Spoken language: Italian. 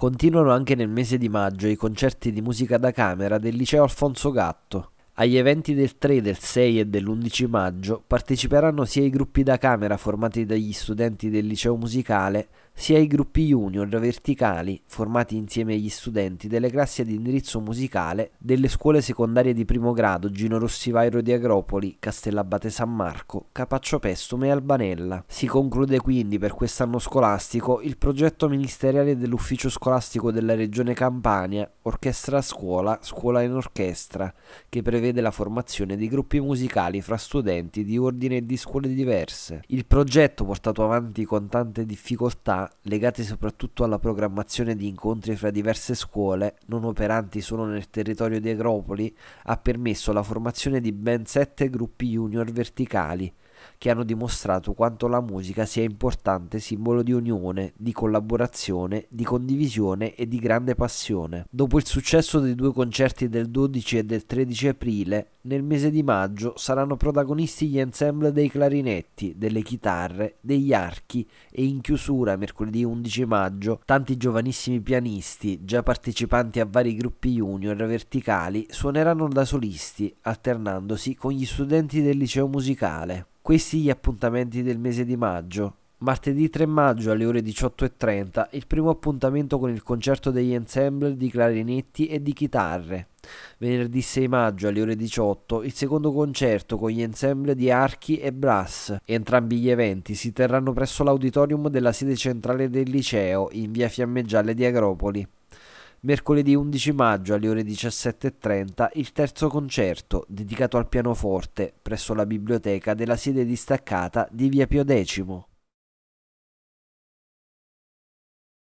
Continuano anche nel mese di maggio i concerti di musica da camera del liceo Alfonso Gatto. Agli eventi del 3, del 6 e dell'11 maggio parteciperanno sia i gruppi da camera formati dagli studenti del liceo musicale, sia i gruppi junior verticali formati insieme agli studenti delle classi ad indirizzo musicale delle scuole secondarie di primo grado Gino Rossivairo di Agropoli, Castellabate San Marco, Capaccio Pestume e Albanella. Si conclude quindi per quest'anno scolastico il progetto ministeriale dell'Ufficio scolastico della Regione Campania, Orchestra a Scuola, Scuola in Orchestra, che prevede prevede la formazione di gruppi musicali fra studenti di ordine e di scuole diverse. Il progetto, portato avanti con tante difficoltà, legate soprattutto alla programmazione di incontri fra diverse scuole, non operanti solo nel territorio di Agropoli, ha permesso la formazione di ben sette gruppi junior verticali, che hanno dimostrato quanto la musica sia importante simbolo di unione, di collaborazione, di condivisione e di grande passione. Dopo il successo dei due concerti del 12 e del 13 aprile, nel mese di maggio saranno protagonisti gli ensemble dei clarinetti, delle chitarre, degli archi e in chiusura mercoledì 11 maggio tanti giovanissimi pianisti, già partecipanti a vari gruppi junior verticali, suoneranno da solisti, alternandosi con gli studenti del liceo musicale. Questi gli appuntamenti del mese di maggio. Martedì 3 maggio alle ore 18.30 il primo appuntamento con il concerto degli ensemble di clarinetti e di chitarre. Venerdì 6 maggio alle ore 18 il secondo concerto con gli ensemble di archi e brass. Entrambi gli eventi si terranno presso l'auditorium della sede centrale del liceo in via Fiammeggiale di Agropoli mercoledì 11 maggio alle ore 17.30 il terzo concerto dedicato al pianoforte presso la biblioteca della sede distaccata di Via Pio X.